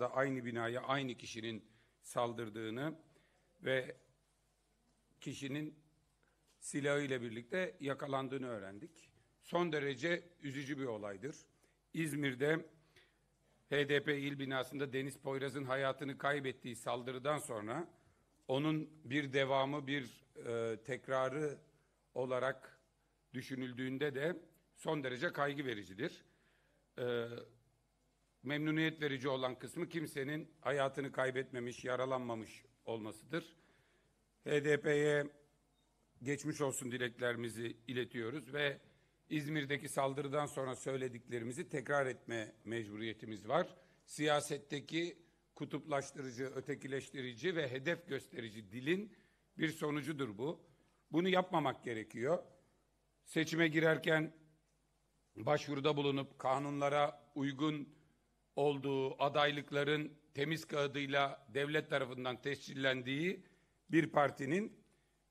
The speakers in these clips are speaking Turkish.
da aynı binaya aynı kişinin saldırdığını ve kişinin silahı ile birlikte yakalandığını öğrendik. Son derece üzücü bir olaydır. İzmir'de HDP il binasında Deniz Poyraz'ın hayatını kaybettiği saldırıdan sonra onun bir devamı bir e, tekrarı olarak düşünüldüğünde de son derece kaygı vericidir. E, memnuniyet verici olan kısmı kimsenin hayatını kaybetmemiş, yaralanmamış olmasıdır. HDP'ye geçmiş olsun dileklerimizi iletiyoruz ve İzmir'deki saldırıdan sonra söylediklerimizi tekrar etme mecburiyetimiz var. Siyasetteki kutuplaştırıcı, ötekileştirici ve hedef gösterici dilin bir sonucudur bu. Bunu yapmamak gerekiyor. Seçime girerken başvuruda bulunup kanunlara uygun olduğu adaylıkların temiz kağıdıyla devlet tarafından tescillendiği bir partinin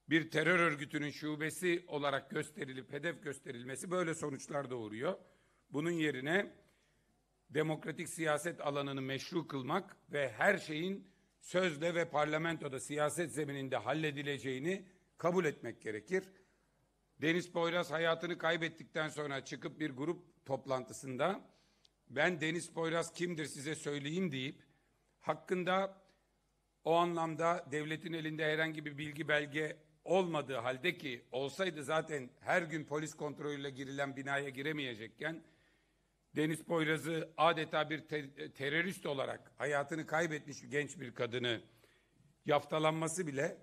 bir terör örgütünün şubesi olarak gösterilip hedef gösterilmesi böyle sonuçlar doğuruyor. Bunun yerine demokratik siyaset alanını meşru kılmak ve her şeyin sözle ve parlamentoda siyaset zemininde halledileceğini kabul etmek gerekir. Deniz Poyraz hayatını kaybettikten sonra çıkıp bir grup toplantısında ben Deniz Poyraz kimdir size söyleyeyim deyip hakkında o anlamda devletin elinde herhangi bir bilgi belge olmadığı halde ki olsaydı zaten her gün polis kontrolüyle girilen binaya giremeyecekken Deniz Poyraz'ı adeta bir ter terörist olarak hayatını kaybetmiş bir genç bir kadını yaftalanması bile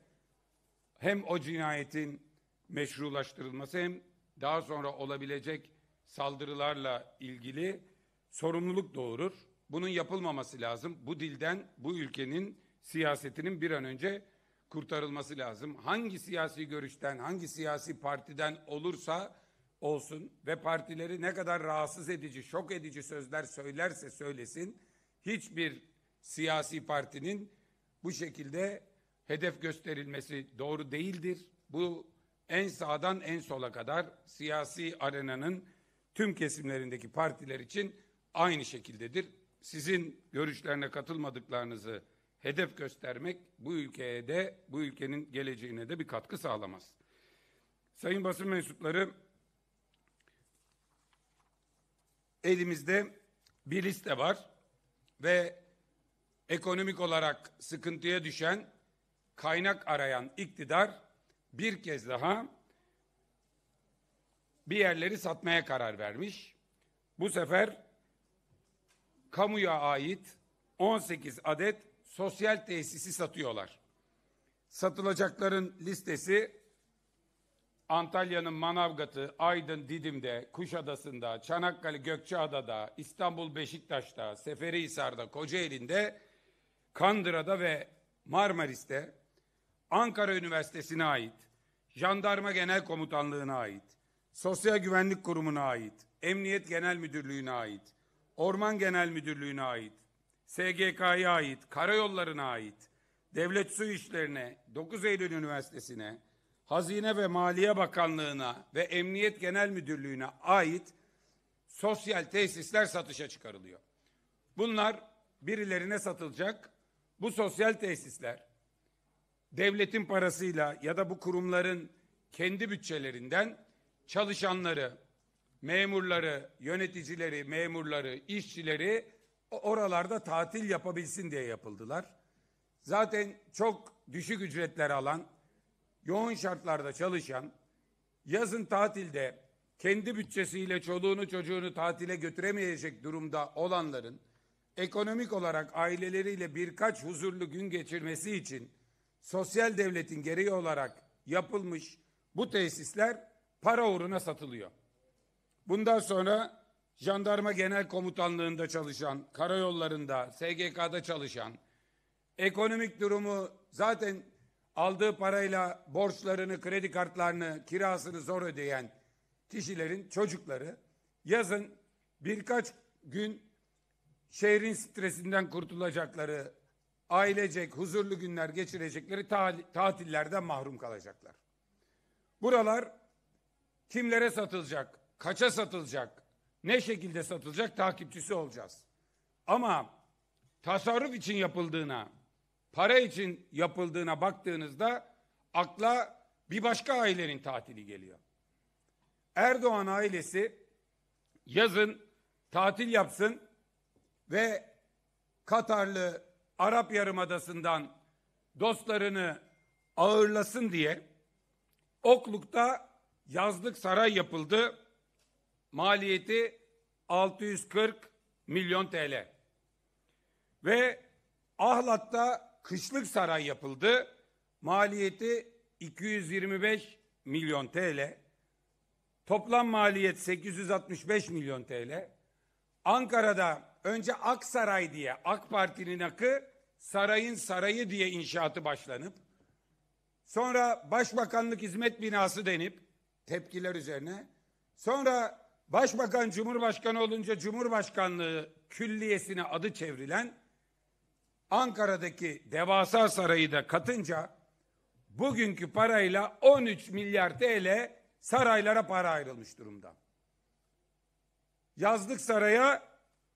hem o cinayetin meşrulaştırılması hem daha sonra olabilecek saldırılarla ilgili sorumluluk doğurur. Bunun yapılmaması lazım. Bu dilden bu ülkenin siyasetinin bir an önce kurtarılması lazım. Hangi siyasi görüşten, hangi siyasi partiden olursa olsun ve partileri ne kadar rahatsız edici, şok edici sözler söylerse söylesin hiçbir siyasi partinin bu şekilde hedef gösterilmesi doğru değildir. Bu en sağdan en sola kadar siyasi arenanın tüm kesimlerindeki partiler için aynı şekildedir. Sizin görüşlerine katılmadıklarınızı hedef göstermek bu ülkeye de bu ülkenin geleceğine de bir katkı sağlamaz. Sayın basın mensupları elimizde bir liste var ve ekonomik olarak sıkıntıya düşen kaynak arayan iktidar bir kez daha bir yerleri satmaya karar vermiş. Bu sefer kamuya ait 18 adet sosyal tesisi satıyorlar. Satılacakların listesi Antalya'nın Manavgat'ı, Aydın, Didim'de, Kuşadası'nda, Çanakkale, Gökçeada'da, İstanbul, Beşiktaş'ta, Seferihisar'da, Kocaeli'nde, Kandıra'da ve Marmaris'te Ankara Üniversitesi'ne ait, Jandarma Genel Komutanlığı'na ait, Sosyal Güvenlik Kurumu'na ait, Emniyet Genel Müdürlüğü'ne ait, Orman Genel Müdürlüğü'ne ait, SGK'ya ait, karayollarına ait, devlet su işlerine, 9 Eylül Üniversitesi'ne, Hazine ve Maliye Bakanlığı'na ve Emniyet Genel Müdürlüğü'ne ait sosyal tesisler satışa çıkarılıyor. Bunlar birilerine satılacak. Bu sosyal tesisler devletin parasıyla ya da bu kurumların kendi bütçelerinden çalışanları, memurları, yöneticileri, memurları, işçileri oralarda tatil yapabilsin diye yapıldılar. Zaten çok düşük ücretler alan, yoğun şartlarda çalışan, yazın tatilde kendi bütçesiyle çoluğunu çocuğunu tatile götüremeyecek durumda olanların ekonomik olarak aileleriyle birkaç huzurlu gün geçirmesi için sosyal devletin gereği olarak yapılmış bu tesisler para uğruna satılıyor. Bundan sonra jandarma genel komutanlığında çalışan, karayollarında, SGK'da çalışan, ekonomik durumu zaten aldığı parayla borçlarını, kredi kartlarını, kirasını zor ödeyen kişilerin çocukları yazın birkaç gün şehrin stresinden kurtulacakları, ailecek, huzurlu günler geçirecekleri ta tatillerden mahrum kalacaklar. Buralar kimlere satılacak? kaça satılacak, ne şekilde satılacak takipçisi olacağız. Ama tasarruf için yapıldığına, para için yapıldığına baktığınızda akla bir başka ailenin tatili geliyor. Erdoğan ailesi yazın tatil yapsın ve Katarlı Arap Yarımadası'ndan dostlarını ağırlasın diye Okluk'ta yazlık saray yapıldı maliyeti 640 milyon TL. Ve Ahlat'ta kışlık saray yapıldı. Maliyeti 225 milyon TL. Toplam maliyet 865 milyon TL. Ankara'da önce Aksaray diye AK Parti'nin akı sarayın sarayı diye inşaatı başlanıp sonra Başbakanlık Hizmet Binası denip tepkiler üzerine sonra Başbakan Cumhurbaşkanı olunca Cumhurbaşkanlığı külliyesine adı çevrilen Ankara'daki devasa sarayı da katınca bugünkü parayla 13 milyar TL saraylara para ayrılmış durumda. Yazlık saraya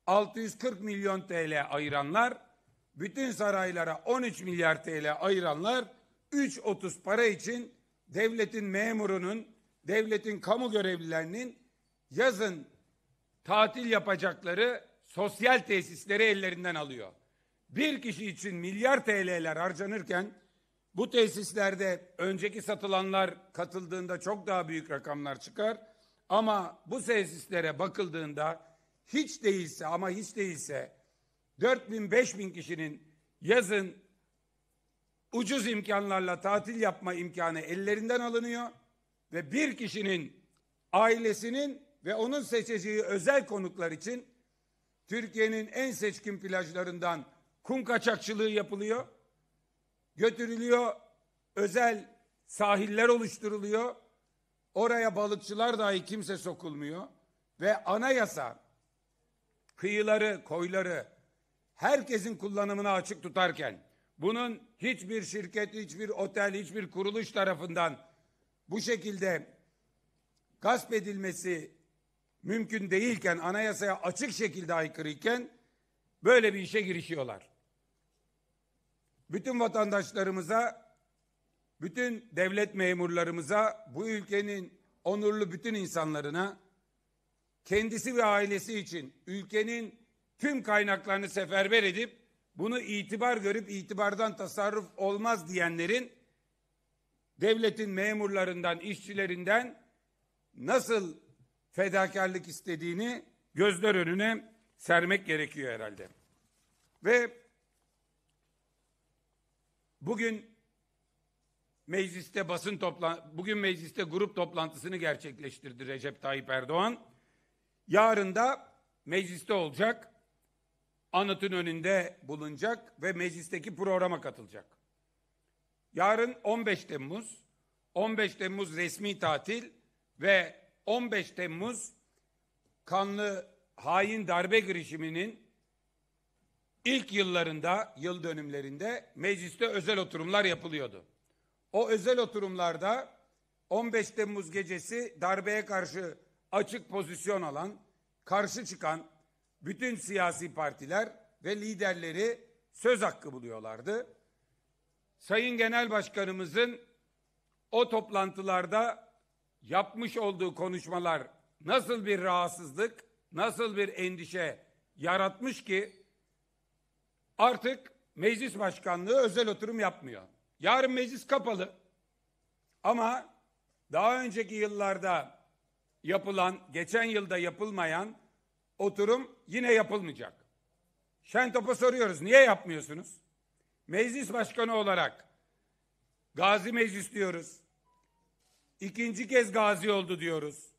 640 milyon TL ayıranlar, bütün saraylara 13 milyar TL ayıranlar 3.30 para için devletin memurunun, devletin kamu görevlilerinin yazın tatil yapacakları sosyal tesisleri ellerinden alıyor. Bir kişi için milyar TL'ler harcanırken bu tesislerde önceki satılanlar katıldığında çok daha büyük rakamlar çıkar. Ama bu tesislere bakıldığında hiç değilse ama hiç değilse 4 bin 5 bin kişinin yazın ucuz imkanlarla tatil yapma imkanı ellerinden alınıyor ve bir kişinin ailesinin ve onun seçeceği özel konuklar için Türkiye'nin en seçkin plajlarından kum kaçakçılığı yapılıyor. Götürülüyor özel sahiller oluşturuluyor. Oraya balıkçılar dahi kimse sokulmuyor ve anayasa kıyıları, koyları herkesin kullanımına açık tutarken bunun hiçbir şirket, hiçbir otel, hiçbir kuruluş tarafından bu şekilde gasp edilmesi mümkün değilken, anayasaya açık şekilde aykırıyken böyle bir işe girişiyorlar. Bütün vatandaşlarımıza, bütün devlet memurlarımıza, bu ülkenin onurlu bütün insanlarına, kendisi ve ailesi için ülkenin tüm kaynaklarını seferber edip bunu itibar görüp itibardan tasarruf olmaz diyenlerin devletin memurlarından, işçilerinden nasıl fedakarlık istediğini gözler önüne sermek gerekiyor herhalde. Ve bugün mecliste basın toplan bugün mecliste grup toplantısını gerçekleştirdi Recep Tayyip Erdoğan. Yarın da mecliste olacak. Anıtın önünde bulunacak ve meclisteki programa katılacak. Yarın 15 Temmuz. 15 Temmuz resmi tatil ve 15 Temmuz kanlı hain darbe girişiminin ilk yıllarında, yıl dönümlerinde mecliste özel oturumlar yapılıyordu. O özel oturumlarda 15 Temmuz gecesi darbeye karşı açık pozisyon alan, karşı çıkan bütün siyasi partiler ve liderleri söz hakkı buluyorlardı. Sayın Genel Başkanımızın o toplantılarda yapmış olduğu konuşmalar nasıl bir rahatsızlık, nasıl bir endişe yaratmış ki artık meclis başkanlığı özel oturum yapmıyor. Yarın meclis kapalı. Ama daha önceki yıllarda yapılan, geçen yılda yapılmayan oturum yine yapılmayacak. Şentop'a soruyoruz niye yapmıyorsunuz? Meclis başkanı olarak Gazi Meclis diyoruz ikinci kez gazi oldu diyoruz.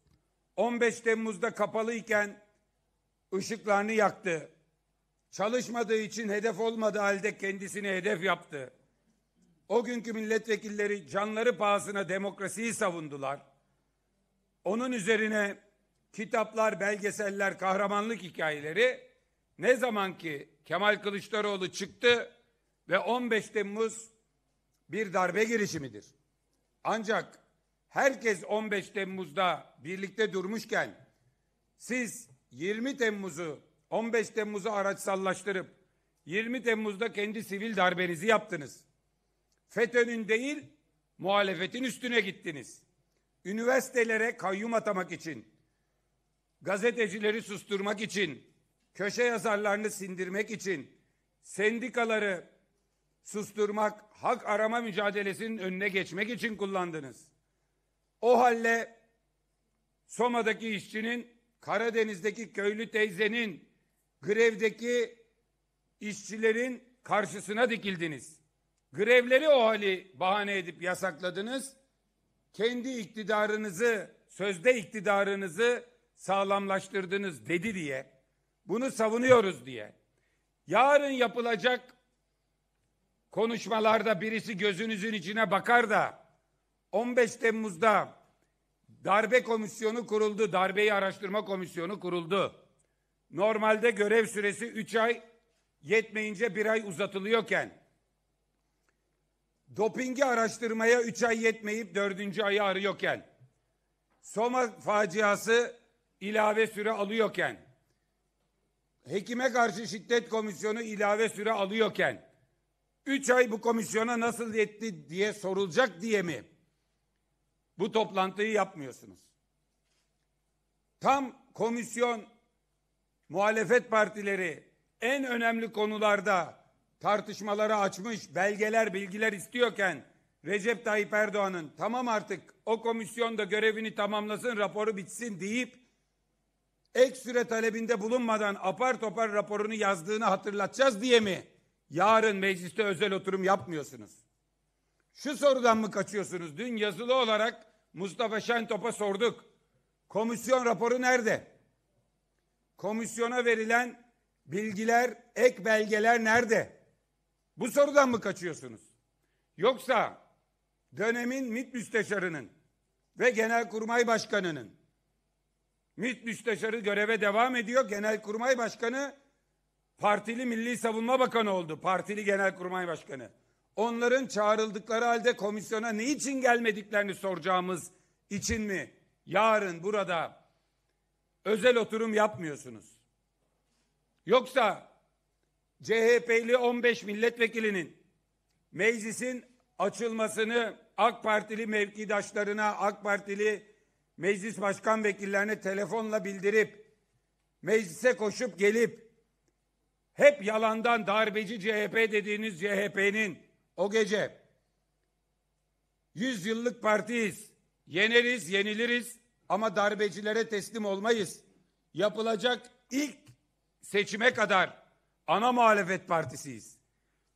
15 Temmuz'da kapalı iken ışıklarını yaktı. Çalışmadığı için hedef olmadığı halde kendisini hedef yaptı. O günkü milletvekilleri canları pahasına demokrasiyi savundular. Onun üzerine kitaplar, belgeseller, kahramanlık hikayeleri ne zaman ki Kemal Kılıçdaroğlu çıktı ve 15 Temmuz bir darbe girişimidir. Ancak herkes 15 Temmuz'da birlikte durmuşken siz 20 Temmuz'u 15 Temmuz'u araçsallaştırıp 20 Temmuz'da kendi sivil darbenizi yaptınız. FETÖ'nün değil muhalefetin üstüne gittiniz. Üniversitelere kayyum atamak için, gazetecileri susturmak için, köşe yazarlarını sindirmek için, sendikaları susturmak, hak arama mücadelesinin önüne geçmek için kullandınız. O halde Soma'daki işçinin, Karadeniz'deki köylü teyzenin, grevdeki işçilerin karşısına dikildiniz. Grevleri o hali bahane edip yasakladınız. Kendi iktidarınızı, sözde iktidarınızı sağlamlaştırdınız dedi diye, bunu savunuyoruz diye. Yarın yapılacak konuşmalarda birisi gözünüzün içine bakar da 15 Temmuz'da darbe komisyonu kuruldu. Darbeyi araştırma komisyonu kuruldu. Normalde görev süresi 3 ay yetmeyince 1 ay uzatılıyorken dopingi araştırmaya 3 ay yetmeyip 4. ayı arıyorken Soma faciası ilave süre alıyorken hekime karşı şiddet komisyonu ilave süre alıyorken 3 ay bu komisyona nasıl yetti diye sorulacak diye mi? bu toplantıyı yapmıyorsunuz. Tam komisyon muhalefet partileri en önemli konularda tartışmaları açmış, belgeler, bilgiler istiyorken Recep Tayyip Erdoğan'ın tamam artık o komisyon da görevini tamamlasın, raporu bitsin deyip ek süre talebinde bulunmadan apar topar raporunu yazdığını hatırlatacağız diye mi yarın mecliste özel oturum yapmıyorsunuz? Şu sorudan mı kaçıyorsunuz? Dün yazılı olarak Mustafa Şentop'a sorduk. Komisyon raporu nerede? Komisyona verilen bilgiler, ek belgeler nerede? Bu sorudan mı kaçıyorsunuz? Yoksa dönemin MİT müsteşarının ve Genelkurmay Başkanı'nın MİT müsteşarı göreve devam ediyor. Genelkurmay Başkanı partili Milli Savunma Bakanı oldu. Partili Genelkurmay Başkanı onların çağrıldıkları halde komisyona niçin gelmediklerini soracağımız için mi yarın burada özel oturum yapmıyorsunuz? Yoksa CHP'li 15 milletvekilinin meclisin açılmasını AK Partili mevkidaşlarına, AK Partili meclis başkan vekillerine telefonla bildirip meclise koşup gelip hep yalandan darbeci CHP dediğiniz CHP'nin o gece yüz yıllık partiyiz. Yeneriz, yeniliriz ama darbecilere teslim olmayız. Yapılacak ilk seçime kadar ana muhalefet partisiyiz.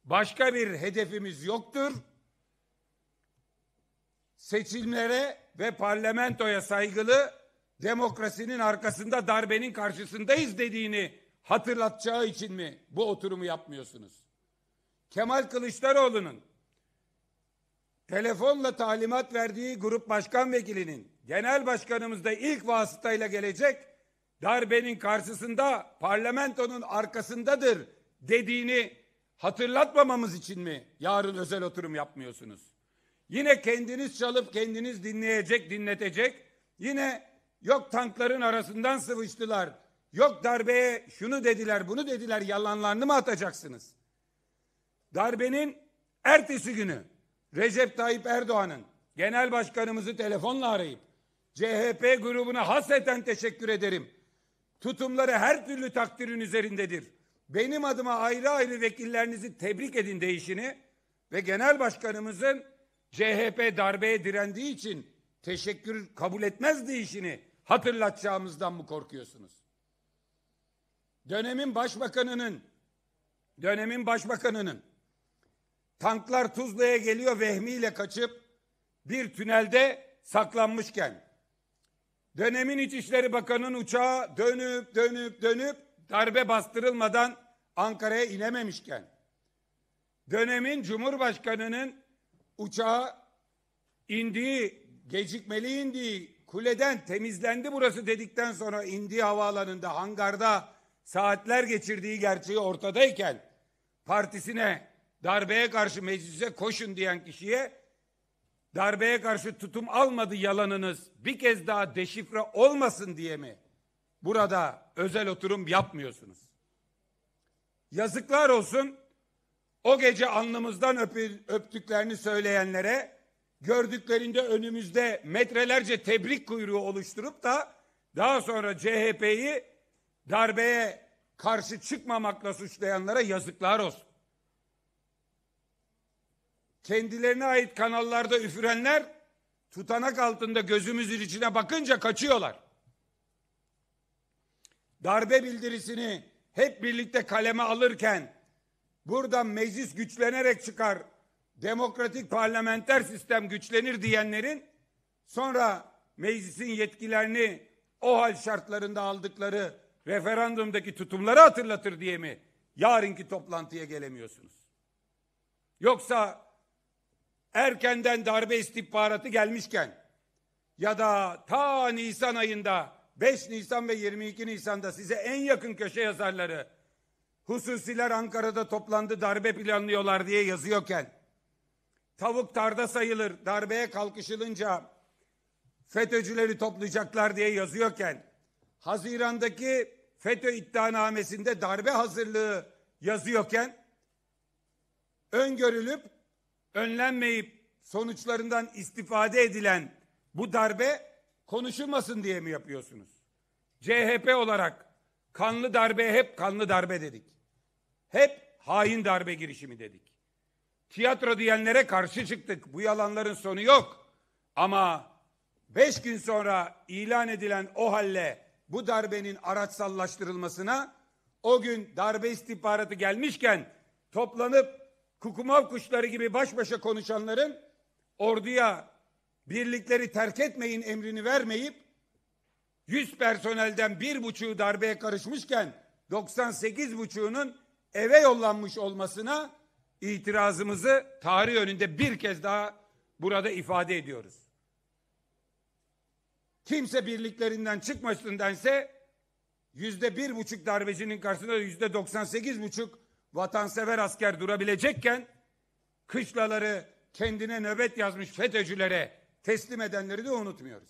Başka bir hedefimiz yoktur. Seçimlere ve parlamentoya saygılı demokrasinin arkasında darbenin karşısındayız dediğini hatırlatacağı için mi bu oturumu yapmıyorsunuz? Kemal Kılıçdaroğlu'nun telefonla talimat verdiği grup başkan vekilinin genel başkanımızda da ilk vasıtayla gelecek darbenin karşısında parlamentonun arkasındadır dediğini hatırlatmamamız için mi yarın özel oturum yapmıyorsunuz? Yine kendiniz çalıp kendiniz dinleyecek, dinletecek. Yine yok tankların arasından sıvıştılar. Yok darbeye şunu dediler, bunu dediler yalanlarını mı atacaksınız? Darbenin ertesi günü Recep Tayyip Erdoğan'ın genel başkanımızı telefonla arayıp CHP grubuna hasreten teşekkür ederim. Tutumları her türlü takdirin üzerindedir. Benim adıma ayrı ayrı vekillerinizi tebrik edin değişini ve genel başkanımızın CHP darbeye direndiği için teşekkür kabul etmez değişini hatırlatacağımızdan mı korkuyorsunuz? Dönemin başbakanının dönemin başbakanının Tanklar Tuzla'ya geliyor vehmiyle kaçıp bir tünelde saklanmışken dönemin İçişleri Bakanı'nın uçağı dönüp dönüp dönüp darbe bastırılmadan Ankara'ya inememişken dönemin Cumhurbaşkanı'nın uçağı indiği gecikmeli indiği kuleden temizlendi burası dedikten sonra indiği havaalanında hangarda saatler geçirdiği gerçeği ortadayken partisine darbeye karşı meclise koşun diyen kişiye darbeye karşı tutum almadı yalanınız bir kez daha deşifre olmasın diye mi burada özel oturum yapmıyorsunuz? Yazıklar olsun o gece alnımızdan öptüklerini söyleyenlere gördüklerinde önümüzde metrelerce tebrik kuyruğu oluşturup da daha sonra CHP'yi darbeye karşı çıkmamakla suçlayanlara yazıklar olsun kendilerine ait kanallarda üfürenler tutanak altında gözümüzün içine bakınca kaçıyorlar. Darbe bildirisini hep birlikte kaleme alırken buradan meclis güçlenerek çıkar, demokratik parlamenter sistem güçlenir diyenlerin sonra meclisin yetkilerini o hal şartlarında aldıkları referandumdaki tutumları hatırlatır diye mi yarınki toplantıya gelemiyorsunuz? Yoksa erkenden darbe istihbaratı gelmişken ya da ta Nisan ayında 5 Nisan ve 22 Nisan'da size en yakın köşe yazarları hususiler Ankara'da toplandı darbe planlıyorlar diye yazıyorken tavuk tarda sayılır darbeye kalkışılınca FETÖ'cüleri toplayacaklar diye yazıyorken Haziran'daki FETÖ iddianamesinde darbe hazırlığı yazıyorken öngörülüp önlenmeyip sonuçlarından istifade edilen bu darbe konuşulmasın diye mi yapıyorsunuz? CHP olarak kanlı darbe hep kanlı darbe dedik. Hep hain darbe girişimi dedik. Tiyatro diyenlere karşı çıktık. Bu yalanların sonu yok. Ama beş gün sonra ilan edilen o halle bu darbenin araçsallaştırılmasına o gün darbe istihbaratı gelmişken toplanıp kukumav kuşları gibi baş başa konuşanların orduya birlikleri terk etmeyin emrini vermeyip 100 personelden bir buçuğu darbeye karışmışken 98 buçuğunun eve yollanmış olmasına itirazımızı tarih önünde bir kez daha burada ifade ediyoruz. Kimse birliklerinden çıkmasın dense yüzde bir buçuk darbecinin karşısında yüzde 98 buçuk vatansever asker durabilecekken kışlaları kendine nöbet yazmış FETÖ'cülere teslim edenleri de unutmuyoruz.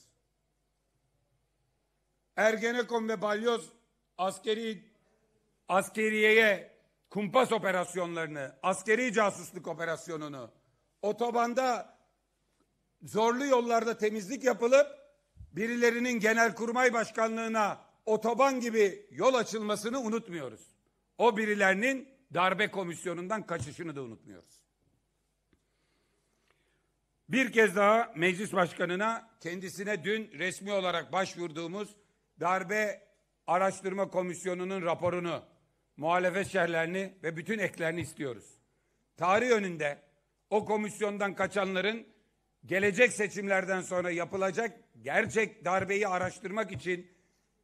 Ergenekon ve Balyoz askeri askeriyeye kumpas operasyonlarını, askeri casusluk operasyonunu, otobanda zorlu yollarda temizlik yapılıp birilerinin genelkurmay başkanlığına otoban gibi yol açılmasını unutmuyoruz. O birilerinin darbe komisyonundan kaçışını da unutmuyoruz. Bir kez daha meclis başkanına kendisine dün resmi olarak başvurduğumuz darbe araştırma komisyonunun raporunu, muhalefet şerlerini ve bütün eklerini istiyoruz. Tarih önünde o komisyondan kaçanların gelecek seçimlerden sonra yapılacak gerçek darbeyi araştırmak için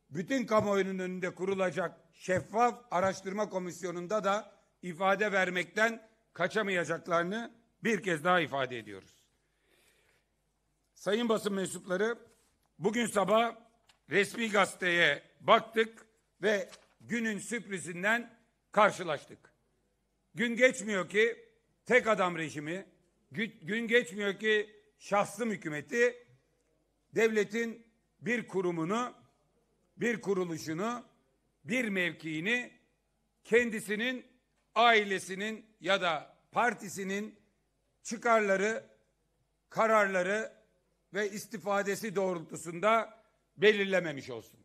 bütün kamuoyunun önünde kurulacak şeffaf araştırma komisyonunda da ifade vermekten kaçamayacaklarını bir kez daha ifade ediyoruz. Sayın basın mensupları, bugün sabah resmi gazeteye baktık ve günün sürprizinden karşılaştık. Gün geçmiyor ki tek adam rejimi, gün geçmiyor ki şahslı hükümeti devletin bir kurumunu, bir kuruluşunu, bir mevkiini kendisinin ailesinin ya da partisinin çıkarları, kararları ve istifadesi doğrultusunda belirlememiş olsun.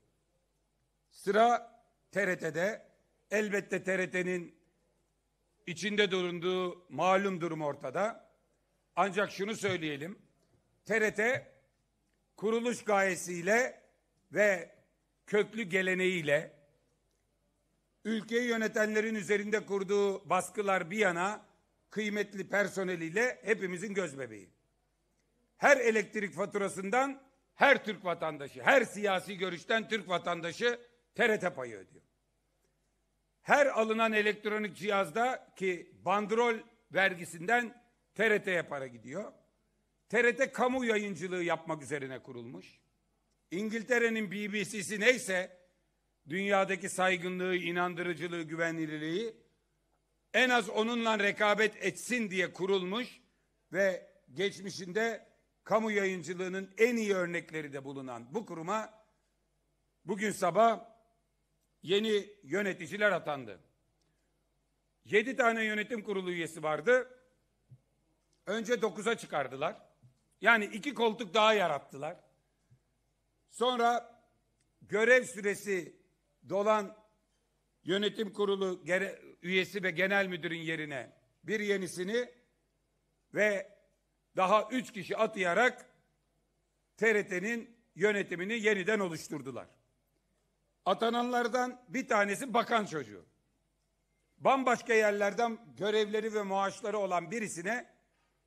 Sıra TRT'de elbette TRT'nin içinde durunduğu malum durum ortada. Ancak şunu söyleyelim. TRT kuruluş gayesiyle ve köklü geleneğiyle ülkeyi yönetenlerin üzerinde kurduğu baskılar bir yana kıymetli personeliyle hepimizin gözbebeği. Her elektrik faturasından her Türk vatandaşı, her siyasi görüşten Türk vatandaşı TRT payı ödüyor. Her alınan elektronik cihazda ki bandrol vergisinden TRT'ye para gidiyor. TRT kamu yayıncılığı yapmak üzerine kurulmuş. İngiltere'nin BBC'si neyse dünyadaki saygınlığı, inandırıcılığı, güvenilirliği en az onunla rekabet etsin diye kurulmuş ve geçmişinde kamu yayıncılığının en iyi örnekleri de bulunan bu kuruma bugün sabah yeni yöneticiler atandı. Yedi tane yönetim kurulu üyesi vardı. Önce dokuza çıkardılar. Yani iki koltuk daha yarattılar. Sonra görev süresi dolan yönetim kurulu üyesi ve genel müdürün yerine bir yenisini ve daha üç kişi atayarak TRT'nin yönetimini yeniden oluşturdular. Atananlardan bir tanesi bakan çocuğu. Bambaşka yerlerden görevleri ve maaşları olan birisine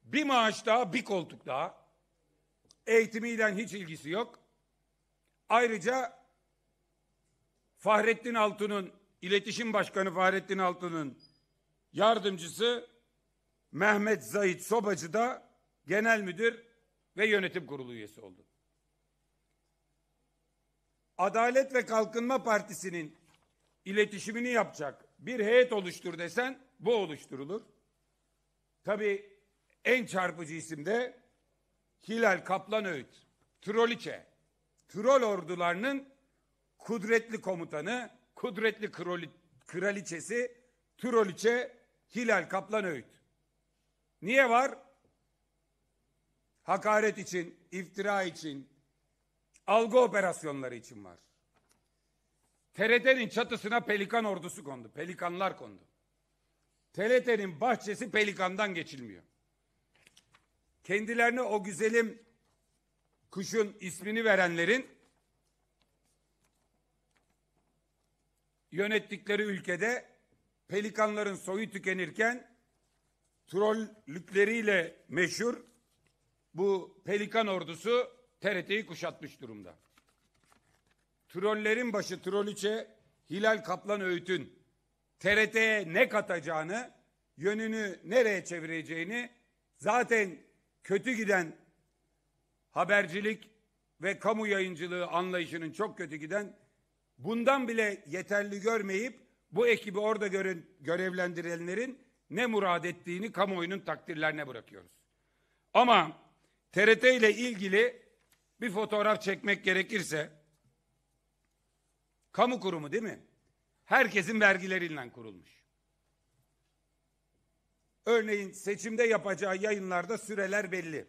bir maaş daha, bir koltuk daha. Eğitimiyle hiç ilgisi yok. Ayrıca Fahrettin Altun'un, iletişim başkanı Fahrettin Altun'un yardımcısı Mehmet Zahit Sobacı da genel müdür ve yönetim kurulu üyesi oldu. Adalet ve Kalkınma Partisi'nin iletişimini yapacak bir heyet oluştur desen bu oluşturulur. Tabi en çarpıcı isim de Hilal Kaplan Öğüt. Troliçe. Trol ordularının kudretli komutanı, kudretli kroli, kraliçesi Troliçe Hilal Kaplan Öğüt. Niye var? Hakaret için, iftira için, algı operasyonları için var. TRT'nin çatısına pelikan ordusu kondu, pelikanlar kondu. TRT'nin bahçesi pelikandan geçilmiyor. Kendilerine o güzelim kuşun ismini verenlerin yönettikleri ülkede pelikanların soyu tükenirken trollükleriyle meşhur bu pelikan ordusu TRT'yi kuşatmış durumda. Trollerin başı Troliçe Hilal Kaplan Öğüt'ün TRT'ye ne katacağını, yönünü nereye çevireceğini zaten kötü giden habercilik ve kamu yayıncılığı anlayışının çok kötü giden bundan bile yeterli görmeyip bu ekibi orada göre, görevlendirenlerin ne murad ettiğini kamuoyunun takdirlerine bırakıyoruz. Ama TRT ile ilgili bir fotoğraf çekmek gerekirse kamu kurumu değil mi? Herkesin vergilerinden kurulmuş. Örneğin seçimde yapacağı yayınlarda süreler belli.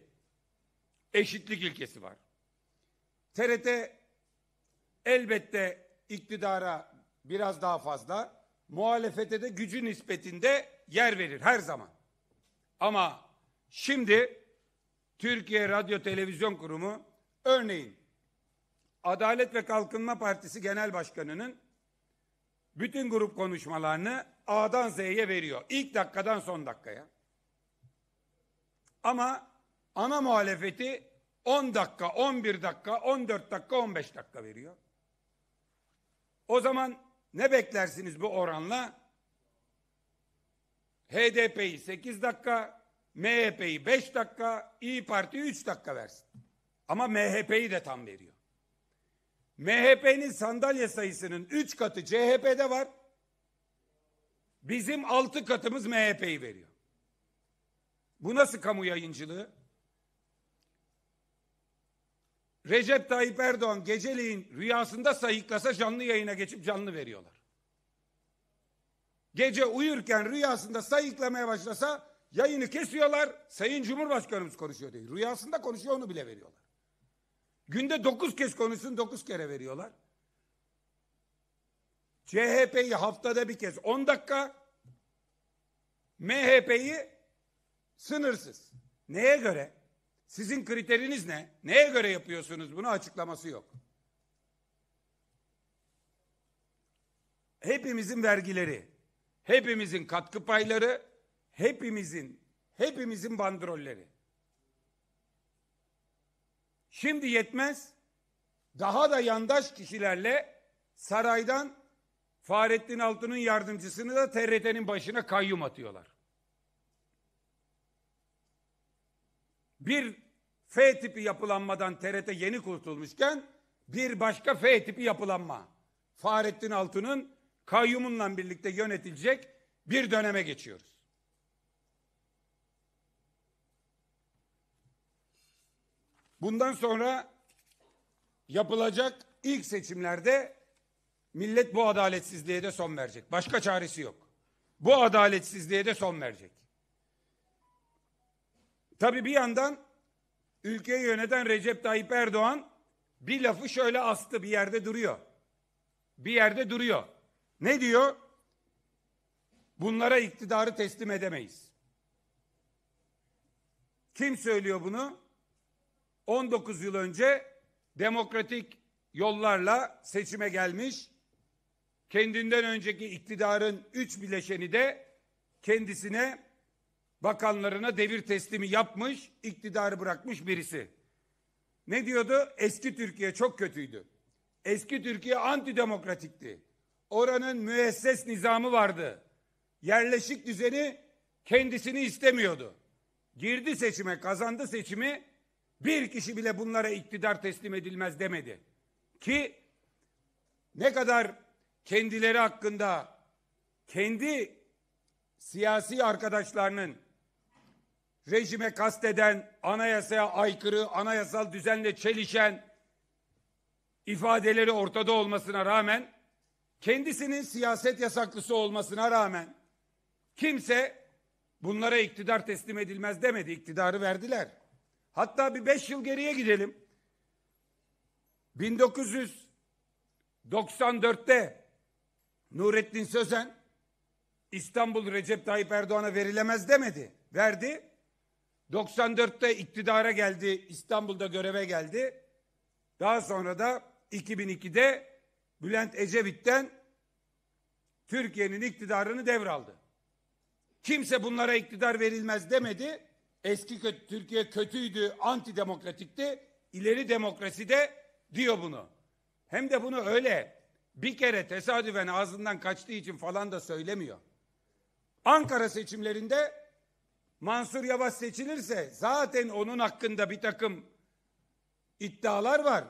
Eşitlik ilkesi var. TRT elbette iktidara biraz daha fazla, muhalefete de gücü nispetinde yer verir her zaman. Ama şimdi Türkiye Radyo Televizyon Kurumu örneğin Adalet ve Kalkınma Partisi Genel Başkanı'nın bütün grup konuşmalarını A'dan Z'ye veriyor. İlk dakikadan son dakikaya. Ama ana muhalefeti 10 dakika, 11 dakika, 14 dakika, 15 dakika veriyor. O zaman ne beklersiniz bu oranla? HDP'yi 8 dakika, MHP'yi 5 dakika, İyi Parti 3 dakika versin. Ama MHP'yi de tam veriyor. MHP'nin sandalye sayısının 3 katı CHP'de var. Bizim 6 katımız MHP'yi veriyor. Bu nasıl kamu yayıncılığı? Recep Tayyip Erdoğan geceliğin rüyasında sayıklasa canlı yayına geçip canlı veriyorlar. Gece uyurken rüyasında sayıklamaya başlasa yayını kesiyorlar. Sayın Cumhurbaşkanımız konuşuyor diye. Rüyasında konuşuyor onu bile veriyorlar. Günde dokuz kez konuşsun dokuz kere veriyorlar. CHP'yi haftada bir kez on dakika, MHP'yi sınırsız. Neye göre? Sizin kriteriniz ne? Neye göre yapıyorsunuz bunu? Açıklaması yok. Hepimizin vergileri, hepimizin katkı payları, hepimizin hepimizin bandrolleri. Şimdi yetmez. Daha da yandaş kişilerle saraydan Fahrettin Altun'un yardımcısını da TRT'nin başına kayyum atıyorlar. bir F tipi yapılanmadan TRT yeni kurtulmuşken bir başka F tipi yapılanma. Fahrettin Altun'un kayyumunla birlikte yönetilecek bir döneme geçiyoruz. Bundan sonra yapılacak ilk seçimlerde millet bu adaletsizliğe de son verecek. Başka çaresi yok. Bu adaletsizliğe de son verecek. Tabii bir yandan ülkeyi yöneten Recep Tayyip Erdoğan bir lafı şöyle astı bir yerde duruyor. Bir yerde duruyor. Ne diyor? Bunlara iktidarı teslim edemeyiz. Kim söylüyor bunu? 19 yıl önce demokratik yollarla seçime gelmiş, kendinden önceki iktidarın üç bileşeni de kendisine bakanlarına devir teslimi yapmış, iktidarı bırakmış birisi. Ne diyordu? Eski Türkiye çok kötüydü. Eski Türkiye antidemokratikti. Oranın müesses nizamı vardı. Yerleşik düzeni kendisini istemiyordu. Girdi seçime, kazandı seçimi. Bir kişi bile bunlara iktidar teslim edilmez demedi. Ki ne kadar kendileri hakkında kendi siyasi arkadaşlarının rejime kasteden, anayasaya aykırı, anayasal düzenle çelişen ifadeleri ortada olmasına rağmen, kendisinin siyaset yasaklısı olmasına rağmen kimse bunlara iktidar teslim edilmez demedi, iktidarı verdiler. Hatta bir beş yıl geriye gidelim. 1994'te Nurettin Sözen İstanbul Recep Tayyip Erdoğan'a verilemez demedi. Verdi. 94'te iktidara geldi, İstanbul'da göreve geldi. Daha sonra da 2002'de Bülent Ecevit'ten Türkiye'nin iktidarını devraldı. Kimse bunlara iktidar verilmez demedi. Eski kötü, Türkiye kötüydü, antidemokratikti. İleri demokrasi de diyor bunu. Hem de bunu öyle bir kere tesadüfen ağzından kaçtığı için falan da söylemiyor. Ankara seçimlerinde Mansur Yavaş seçilirse zaten onun hakkında bir takım iddialar var.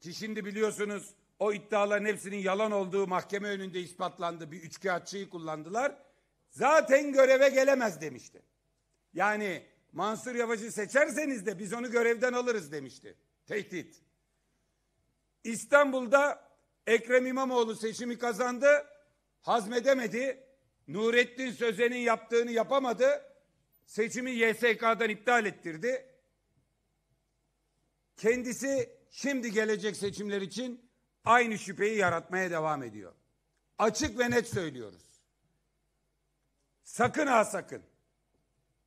Ki şimdi biliyorsunuz o iddiaların hepsinin yalan olduğu mahkeme önünde ispatlandı. Bir üçkağıtçıyı kullandılar. Zaten göreve gelemez demişti. Yani Mansur Yavaş'ı seçerseniz de biz onu görevden alırız demişti. Tehdit. İstanbul'da Ekrem İmamoğlu seçimi kazandı. Hazmedemedi. Nurettin Sözen'in yaptığını yapamadı seçimi YSK'dan iptal ettirdi. Kendisi şimdi gelecek seçimler için aynı şüpheyi yaratmaya devam ediyor. Açık ve net söylüyoruz. Sakın ha sakın.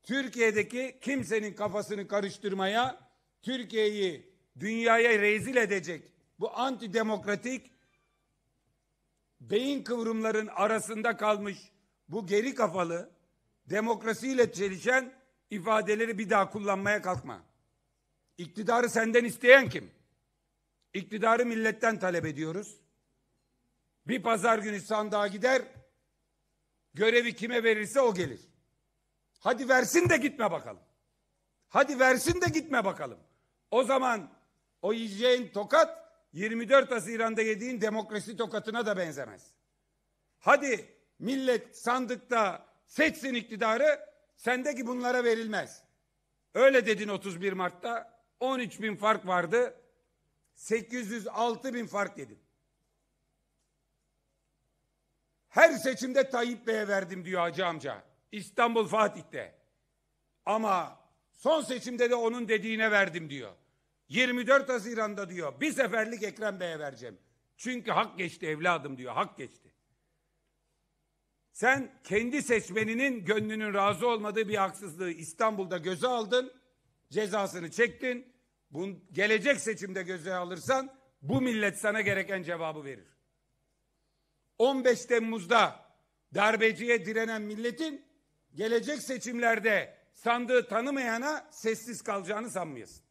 Türkiye'deki kimsenin kafasını karıştırmaya, Türkiye'yi dünyaya rezil edecek bu antidemokratik beyin kıvrımların arasında kalmış bu geri kafalı Demokrasiyle çelişen ifadeleri bir daha kullanmaya kalkma. İktidarı senden isteyen kim? İktidarı milletten talep ediyoruz. Bir pazar günü sandığa gider, görevi kime verirse o gelir. Hadi versin de gitme bakalım. Hadi versin de gitme bakalım. O zaman o yiyeceğin tokat 24 Haziran'da yediğin demokrasi tokatına da benzemez. Hadi millet sandıkta Seçsin iktidarı sendeki bunlara verilmez. Öyle dedin 31 Mart'ta 13 bin fark vardı 806 bin fark dedin. Her seçimde Tayyip Bey'e verdim diyor Hacı amca. İstanbul Fatih'te. Ama son seçimde de onun dediğine verdim diyor. 24 Haziran'da diyor bir seferlik Ekrem Bey'e vereceğim. Çünkü hak geçti evladım diyor hak geçti. Sen kendi seçmeninin gönlünün razı olmadığı bir haksızlığı İstanbul'da göze aldın, cezasını çektin. Bun, gelecek seçimde göze alırsan bu millet sana gereken cevabı verir. 15 Temmuz'da darbeciye direnen milletin gelecek seçimlerde sandığı tanımayana sessiz kalacağını sanmıyorsun.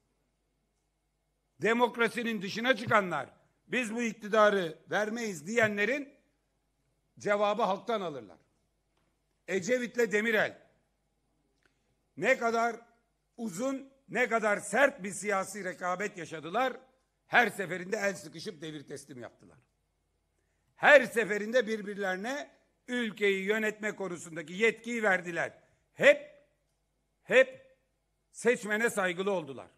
Demokrasinin dışına çıkanlar biz bu iktidarı vermeyiz diyenlerin cevabı halktan alırlar. Ecevit'le Demirel ne kadar uzun ne kadar sert bir siyasi rekabet yaşadılar. Her seferinde el sıkışıp devir teslim yaptılar. Her seferinde birbirlerine ülkeyi yönetme konusundaki yetkiyi verdiler. Hep hep seçmene saygılı oldular.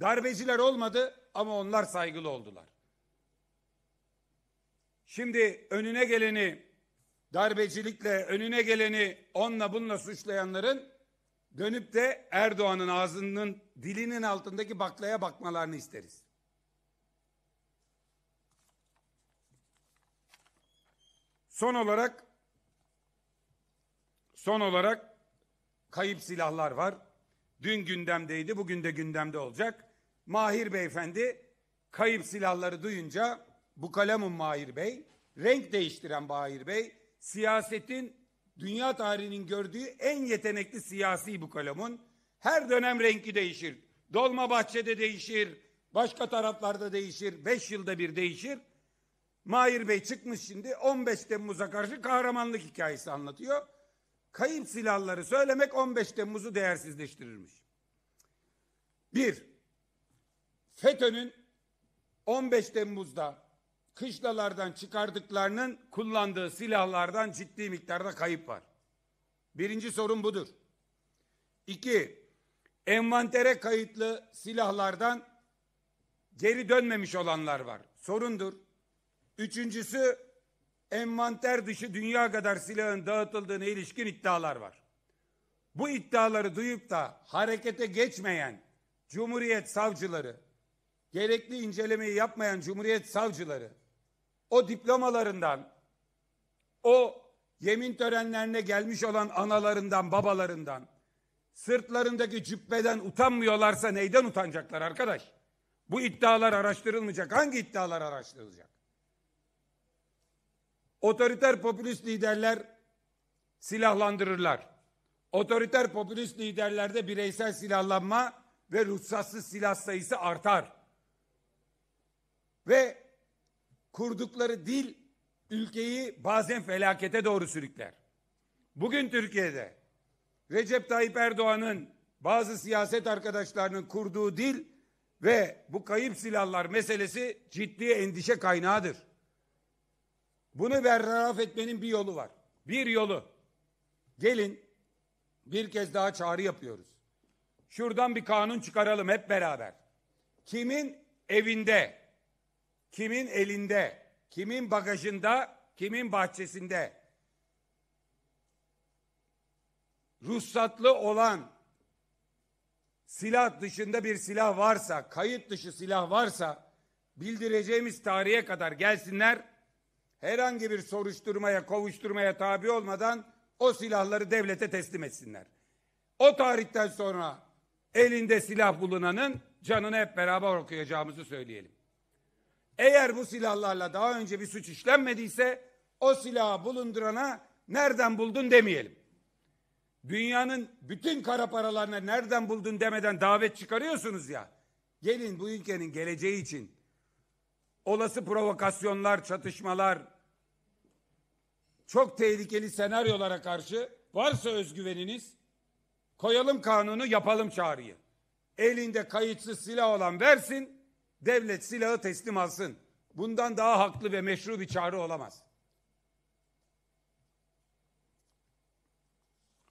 Darbeciler olmadı ama onlar saygılı oldular. Şimdi önüne geleni darbecilikle önüne geleni onunla bununla suçlayanların dönüp de Erdoğan'ın ağzının dilinin altındaki baklaya bakmalarını isteriz. Son olarak son olarak kayıp silahlar var. Dün gündemdeydi, bugün de gündemde olacak. Mahir Beyefendi kayıp silahları duyunca bu kalemun Mahir Bey, renk değiştiren Mahir Bey siyasetin dünya tarihinin gördüğü en yetenekli siyasi bu kalemun. Her dönem rengi değişir. Dolma bahçede değişir. Başka taraflarda değişir. Beş yılda bir değişir. Mahir Bey çıkmış şimdi 15 Temmuz'a karşı kahramanlık hikayesi anlatıyor. Kayıp silahları söylemek 15 Temmuz'u değersizleştirirmiş. Bir, FETÖ'nün 15 Temmuz'da kışlalardan çıkardıklarının kullandığı silahlardan ciddi miktarda kayıp var. Birinci sorun budur. İki, envantere kayıtlı silahlardan geri dönmemiş olanlar var. Sorundur. Üçüncüsü, envanter dışı dünya kadar silahın dağıtıldığına ilişkin iddialar var. Bu iddiaları duyup da harekete geçmeyen Cumhuriyet savcıları, gerekli incelemeyi yapmayan Cumhuriyet savcıları o diplomalarından, o yemin törenlerine gelmiş olan analarından, babalarından, sırtlarındaki cübbeden utanmıyorlarsa neyden utanacaklar arkadaş? Bu iddialar araştırılmayacak. Hangi iddialar araştırılacak? Otoriter popülist liderler silahlandırırlar. Otoriter popülist liderlerde bireysel silahlanma ve ruhsatsız silah sayısı artar. Ve kurdukları dil ülkeyi bazen felakete doğru sürükler. Bugün Türkiye'de Recep Tayyip Erdoğan'ın bazı siyaset arkadaşlarının kurduğu dil ve bu kayıp silahlar meselesi ciddi endişe kaynağıdır. Bunu bertaraf etmenin bir yolu var. Bir yolu. Gelin bir kez daha çağrı yapıyoruz. Şuradan bir kanun çıkaralım hep beraber. Kimin evinde kimin elinde, kimin bagajında, kimin bahçesinde ruhsatlı olan silah dışında bir silah varsa, kayıt dışı silah varsa bildireceğimiz tarihe kadar gelsinler. Herhangi bir soruşturmaya, kovuşturmaya tabi olmadan o silahları devlete teslim etsinler. O tarihten sonra elinde silah bulunanın canını hep beraber okuyacağımızı söyleyelim. Eğer bu silahlarla daha önce bir suç işlenmediyse o silahı bulundurana nereden buldun demeyelim. Dünyanın bütün kara paralarına nereden buldun demeden davet çıkarıyorsunuz ya. Gelin bu ülkenin geleceği için olası provokasyonlar, çatışmalar, çok tehlikeli senaryolara karşı varsa özgüveniniz koyalım kanunu yapalım çağrıyı. Elinde kayıtsız silah olan versin Devlet silahı teslim alsın. Bundan daha haklı ve meşru bir çağrı olamaz.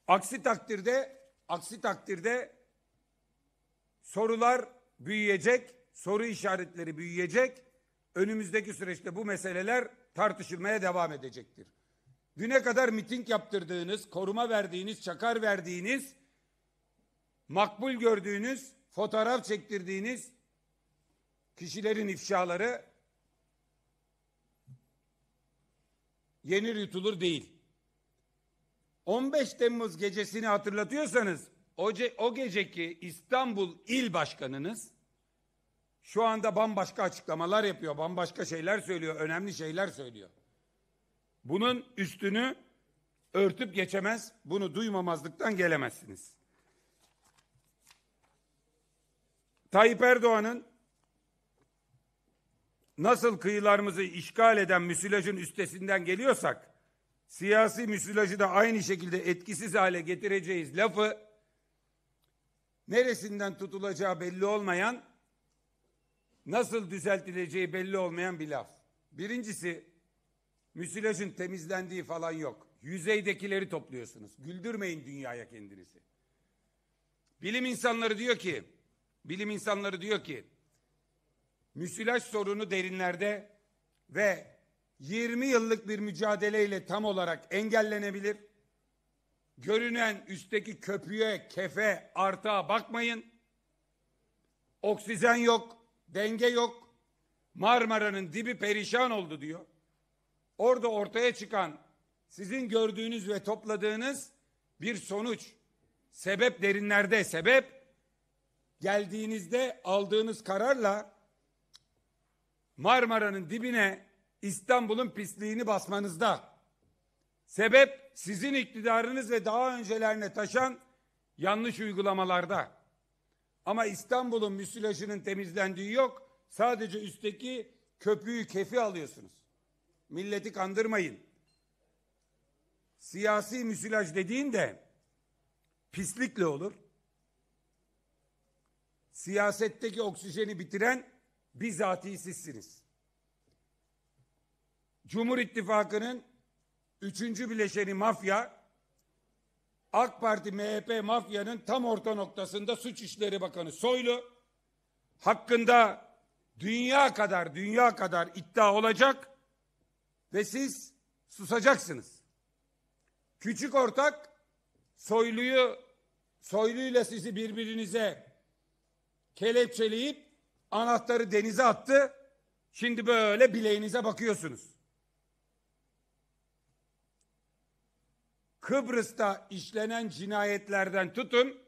Aksi takdirde aksi takdirde sorular büyüyecek, soru işaretleri büyüyecek. Önümüzdeki süreçte bu meseleler tartışılmaya devam edecektir. Düne kadar miting yaptırdığınız, koruma verdiğiniz, çakar verdiğiniz, makbul gördüğünüz, fotoğraf çektirdiğiniz kişilerin ifşaları yenir yutulur değil. 15 Temmuz gecesini hatırlatıyorsanız o, ce, o geceki İstanbul İl başkanınız şu anda bambaşka açıklamalar yapıyor, bambaşka şeyler söylüyor, önemli şeyler söylüyor. Bunun üstünü örtüp geçemez, bunu duymamazlıktan gelemezsiniz. Tayyip Erdoğan'ın nasıl kıyılarımızı işgal eden müsilajın üstesinden geliyorsak, siyasi müsilajı da aynı şekilde etkisiz hale getireceğiz lafı, neresinden tutulacağı belli olmayan, nasıl düzeltileceği belli olmayan bir laf. Birincisi, müsilajın temizlendiği falan yok. Yüzeydekileri topluyorsunuz. Güldürmeyin dünyaya kendinizi. Bilim insanları diyor ki, bilim insanları diyor ki, müsilaj sorunu derinlerde ve 20 yıllık bir mücadeleyle tam olarak engellenebilir. Görünen üstteki köpüğe, kefe, artığa bakmayın. Oksijen yok, denge yok. Marmara'nın dibi perişan oldu diyor. Orada ortaya çıkan sizin gördüğünüz ve topladığınız bir sonuç. Sebep derinlerde, sebep geldiğinizde aldığınız kararla Marmara'nın dibine İstanbul'un pisliğini basmanızda. Sebep sizin iktidarınız ve daha öncelerine taşan yanlış uygulamalarda. Ama İstanbul'un müsilajının temizlendiği yok. Sadece üstteki köpüğü kefi alıyorsunuz. Milleti kandırmayın. Siyasi müsilaj dediğin de pislikle olur. Siyasetteki oksijeni bitiren bizatihi sizsiniz. Cumhur İttifakı'nın üçüncü bileşeni mafya, AK Parti MHP mafyanın tam orta noktasında Suç İşleri Bakanı Soylu hakkında dünya kadar dünya kadar iddia olacak ve siz susacaksınız. Küçük ortak Soylu'yu Soylu ile sizi birbirinize kelepçeleyip Anahtarı denize attı. Şimdi böyle bileğinize bakıyorsunuz. Kıbrıs'ta işlenen cinayetlerden tutun.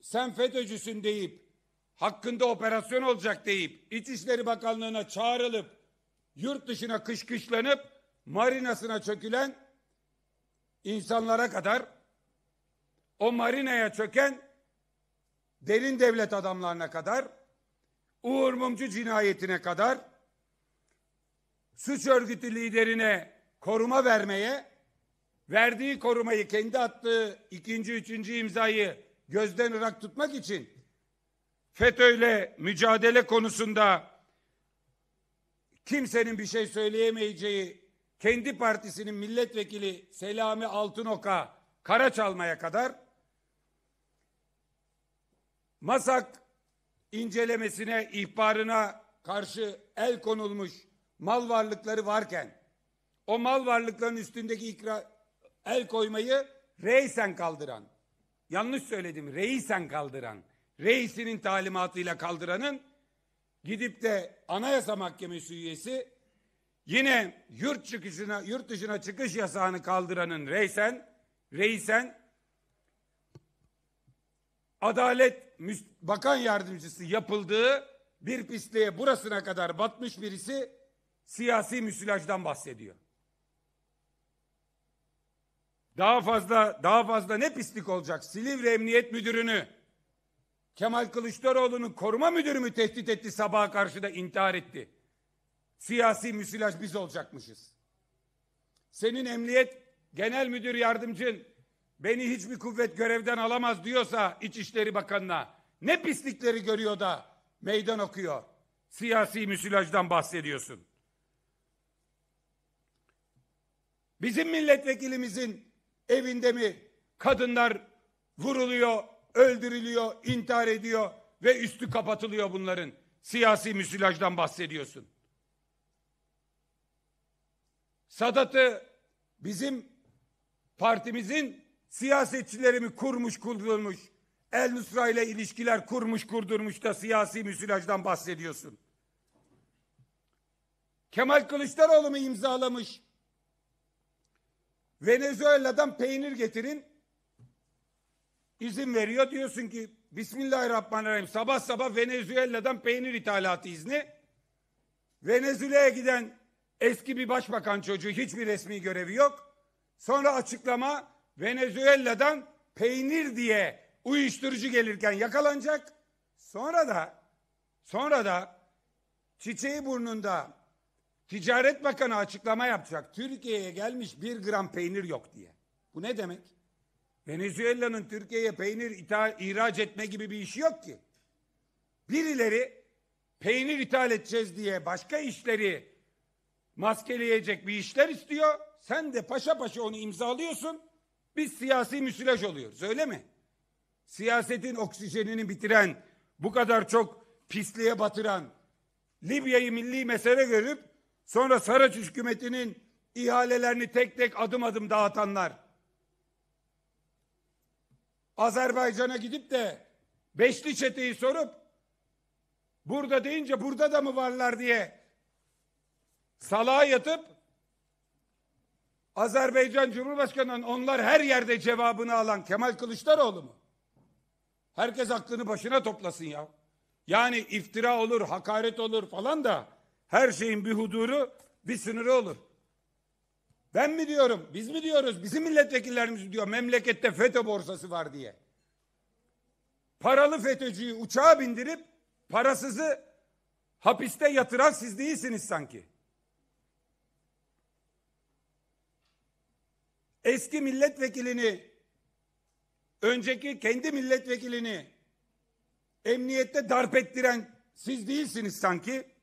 Sen FETÖ'cüsün deyip hakkında operasyon olacak deyip İçişleri Bakanlığı'na çağrılıp yurt dışına kışkışlanıp marinasına çökülen insanlara kadar o marinaya çöken derin devlet adamlarına kadar, Uğur Mumcu cinayetine kadar, suç örgütü liderine koruma vermeye, verdiği korumayı kendi attığı ikinci, üçüncü imzayı gözden ırak tutmak için FETÖ'yle mücadele konusunda kimsenin bir şey söyleyemeyeceği kendi partisinin milletvekili Selami Altınok'a kara çalmaya kadar Masak incelemesine, ihbarına karşı el konulmuş mal varlıkları varken o mal varlıkların üstündeki ikra, el koymayı reisen kaldıran, yanlış söyledim reisen kaldıran, reisinin talimatıyla kaldıranın gidip de Anayasa Mahkemesi üyesi yine yurt çıkışına yurt dışına çıkış yasağını kaldıranın reisen reisen Adalet bakan yardımcısı yapıldığı bir pisliğe burasına kadar batmış birisi siyasi müsilajdan bahsediyor. Daha fazla daha fazla ne pislik olacak? Silivri Emniyet Müdürünü Kemal Kılıçdaroğlu'nun koruma müdürü mü tehdit etti sabaha karşı da intihar etti. Siyasi müsilaj biz olacakmışız. Senin emniyet genel müdür yardımcın beni hiçbir kuvvet görevden alamaz diyorsa İçişleri Bakanı'na ne pislikleri görüyor da meydan okuyor. Siyasi müsilajdan bahsediyorsun. Bizim milletvekilimizin evinde mi kadınlar vuruluyor, öldürülüyor, intihar ediyor ve üstü kapatılıyor bunların. Siyasi müsilajdan bahsediyorsun. Sadat'ı bizim partimizin siyasetçilerimi kurmuş kurdurmuş, El Nusra ile ilişkiler kurmuş kurdurmuş da siyasi müsilajdan bahsediyorsun. Kemal Kılıçdaroğlu mu imzalamış? Venezuela'dan peynir getirin. İzin veriyor diyorsun ki Bismillahirrahmanirrahim sabah sabah Venezuela'dan peynir ithalatı izni. Venezuela'ya giden eski bir başbakan çocuğu hiçbir resmi görevi yok. Sonra açıklama Venezuela'dan peynir diye uyuşturucu gelirken yakalanacak. Sonra da sonra da çiçeği burnunda Ticaret Bakanı açıklama yapacak. Türkiye'ye gelmiş bir gram peynir yok diye. Bu ne demek? Venezuela'nın Türkiye'ye peynir ihraç etme gibi bir işi yok ki. Birileri peynir ithal edeceğiz diye başka işleri maskeleyecek bir işler istiyor. Sen de paşa paşa onu imzalıyorsun. Biz siyasi müsilaj oluyoruz öyle mi? Siyasetin oksijenini bitiren, bu kadar çok pisliğe batıran, Libya'yı milli mesele görüp sonra Saraç hükümetinin ihalelerini tek tek adım adım dağıtanlar. Azerbaycan'a gidip de beşli çeteyi sorup burada deyince burada da mı varlar diye salağa yatıp Azerbaycan Cumhurbaşkanı'nın onlar her yerde cevabını alan Kemal Kılıçdaroğlu mu? Herkes aklını başına toplasın ya. Yani iftira olur, hakaret olur falan da her şeyin bir huduru, bir sınırı olur. Ben mi diyorum, biz mi diyoruz, bizim milletvekillerimiz diyor memlekette FETÖ borsası var diye. Paralı FETÖ'cüyü uçağa bindirip parasızı hapiste yatıran siz değilsiniz sanki. eski milletvekilini, önceki kendi milletvekilini emniyette darp ettiren siz değilsiniz sanki.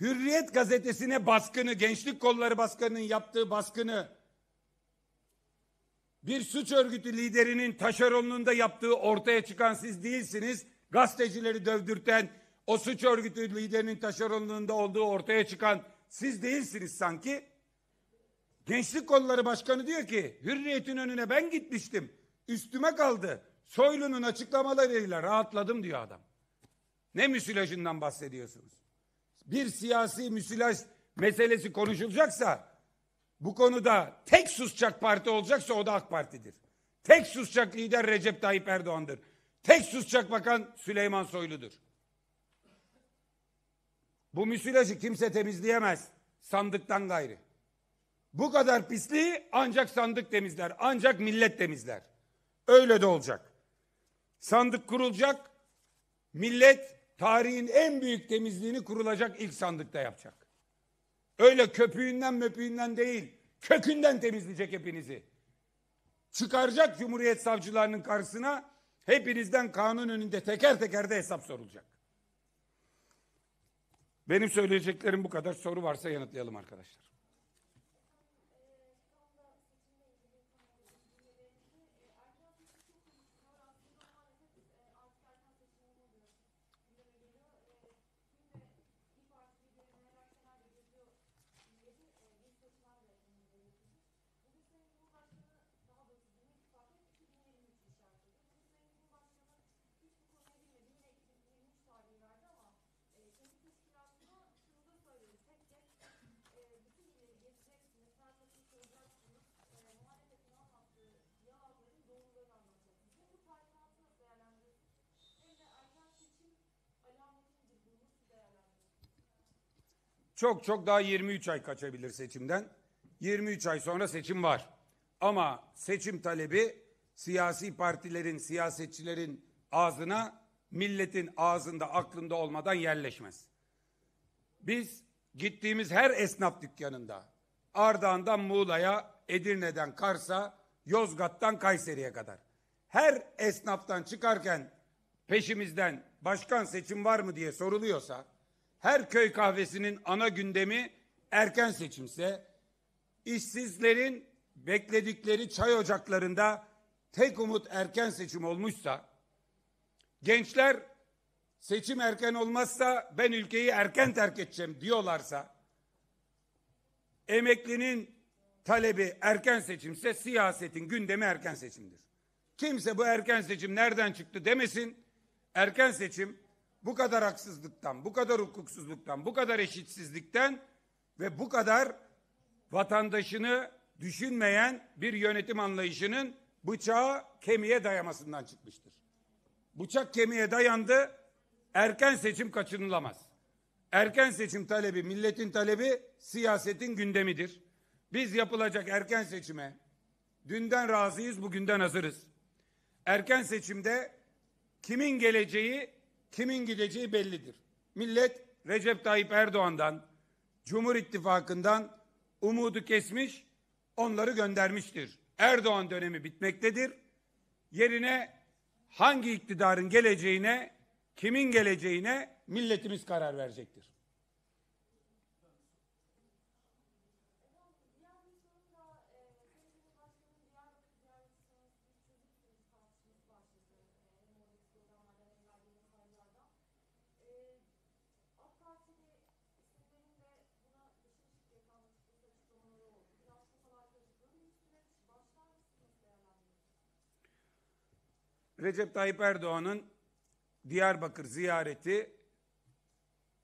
Hürriyet gazetesine baskını, gençlik kolları baskının yaptığı baskını, bir suç örgütü liderinin taşeronluğunda yaptığı ortaya çıkan siz değilsiniz. Gazetecileri dövdürten, o suç örgütü liderinin taşeronluğunda olduğu ortaya çıkan siz değilsiniz sanki. Gençlik Kolları Başkanı diyor ki hürriyetin önüne ben gitmiştim. Üstüme kaldı. Soylu'nun açıklamalarıyla rahatladım diyor adam. Ne müsilajından bahsediyorsunuz? Bir siyasi müsilaj meselesi konuşulacaksa bu konuda tek susacak parti olacaksa o da AK Parti'dir. Tek susacak lider Recep Tayyip Erdoğan'dır. Tek susacak bakan Süleyman Soylu'dur. Bu müsilajı kimse temizleyemez. Sandıktan gayri. Bu kadar pisliği ancak sandık temizler. Ancak millet temizler. Öyle de olacak. Sandık kurulacak. Millet tarihin en büyük temizliğini kurulacak ilk sandıkta yapacak. Öyle köpüğünden möpüğünden değil. Kökünden temizleyecek hepinizi. Çıkaracak Cumhuriyet savcılarının karşısına hepinizden kanun önünde teker teker de hesap sorulacak. Benim söyleyeceklerim bu kadar. Soru varsa yanıtlayalım arkadaşlar. Çok çok daha 23 ay kaçabilir seçimden. 23 ay sonra seçim var. Ama seçim talebi siyasi partilerin, siyasetçilerin ağzına, milletin ağzında, aklında olmadan yerleşmez. Biz gittiğimiz her esnaf dükkanında, Ardahan'dan Muğla'ya, Edirne'den Kars'a, Yozgat'tan Kayseri'ye kadar. Her esnaftan çıkarken peşimizden başkan seçim var mı diye soruluyorsa her köy kahvesinin ana gündemi erken seçimse, işsizlerin bekledikleri çay ocaklarında tek umut erken seçim olmuşsa, gençler seçim erken olmazsa ben ülkeyi erken terk edeceğim diyorlarsa, emeklinin talebi erken seçimse siyasetin gündemi erken seçimdir. Kimse bu erken seçim nereden çıktı demesin. Erken seçim bu kadar haksızlıktan, bu kadar hukuksuzluktan, bu kadar eşitsizlikten ve bu kadar vatandaşını düşünmeyen bir yönetim anlayışının bıçağı kemiğe dayamasından çıkmıştır. Bıçak kemiğe dayandı, erken seçim kaçınılamaz. Erken seçim talebi, milletin talebi siyasetin gündemidir. Biz yapılacak erken seçime dünden razıyız, bugünden hazırız. Erken seçimde kimin geleceği kimin gideceği bellidir. Millet Recep Tayyip Erdoğan'dan, Cumhur İttifakı'ndan umudu kesmiş, onları göndermiştir. Erdoğan dönemi bitmektedir. Yerine hangi iktidarın geleceğine, kimin geleceğine milletimiz karar verecektir. Recep Tayyip Erdoğan'ın Diyarbakır ziyareti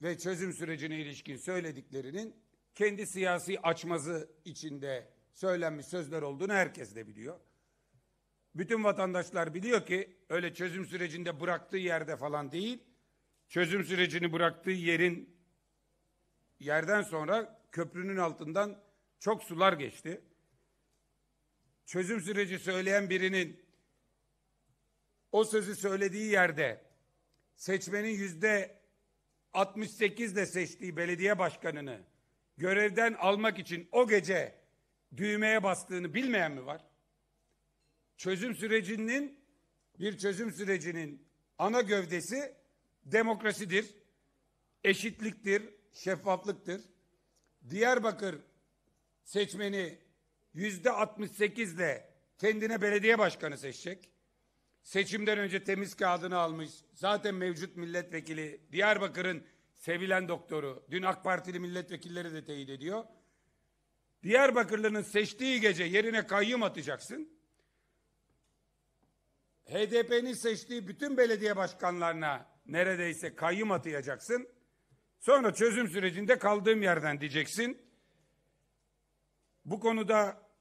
ve çözüm sürecine ilişkin söylediklerinin kendi siyasi açmazı içinde söylenmiş sözler olduğunu herkes de biliyor. Bütün vatandaşlar biliyor ki öyle çözüm sürecinde bıraktığı yerde falan değil, çözüm sürecini bıraktığı yerin yerden sonra köprünün altından çok sular geçti. Çözüm süreci söyleyen birinin o sözü söylediği yerde seçmenin yüzde 68 ile seçtiği belediye başkanını görevden almak için o gece düğmeye bastığını bilmeyen mi var? Çözüm sürecinin bir çözüm sürecinin ana gövdesi demokrasidir, eşitliktir, şeffaflıktır. Diyarbakır seçmeni yüzde 68 ile kendine belediye başkanı seçecek seçimden önce temiz kağıdını almış. Zaten mevcut milletvekili Diyarbakır'ın sevilen doktoru. Dün AK Partili milletvekilleri de teyit ediyor. Diyarbakırlı'nın seçtiği gece yerine kayyum atacaksın. HDP'nin seçtiği bütün belediye başkanlarına neredeyse kayyum atayacaksın. Sonra çözüm sürecinde kaldığım yerden diyeceksin. Bu konuda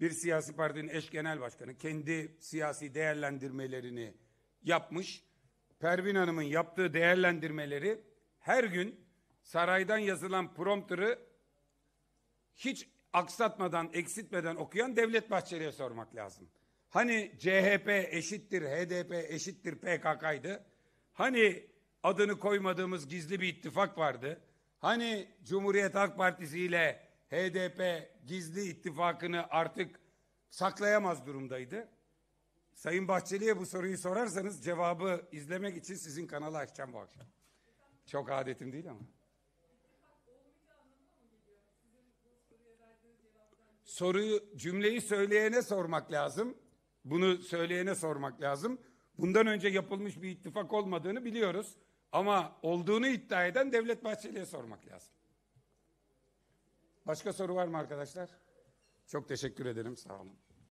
bir siyasi partinin eş genel başkanı kendi siyasi değerlendirmelerini yapmış. Pervin Hanım'ın yaptığı değerlendirmeleri her gün saraydan yazılan prompter'ı hiç aksatmadan, eksiltmeden okuyan Devlet Bahçeli'ye sormak lazım. Hani CHP eşittir, HDP eşittir PKK'ydı. Hani adını koymadığımız gizli bir ittifak vardı. Hani Cumhuriyet Halk Partisi ile HDP gizli ittifakını artık saklayamaz durumdaydı. Sayın Bahçeli'ye bu soruyu sorarsanız cevabı izlemek için sizin kanalı açacağım bu akşam. Çok adetim değil ama. Soruyu, cümleyi söyleyene sormak lazım. Bunu söyleyene sormak lazım. Bundan önce yapılmış bir ittifak olmadığını biliyoruz. Ama olduğunu iddia eden Devlet Bahçeli'ye sormak lazım. Başka soru var mı arkadaşlar? Çok teşekkür ederim. Sağ olun.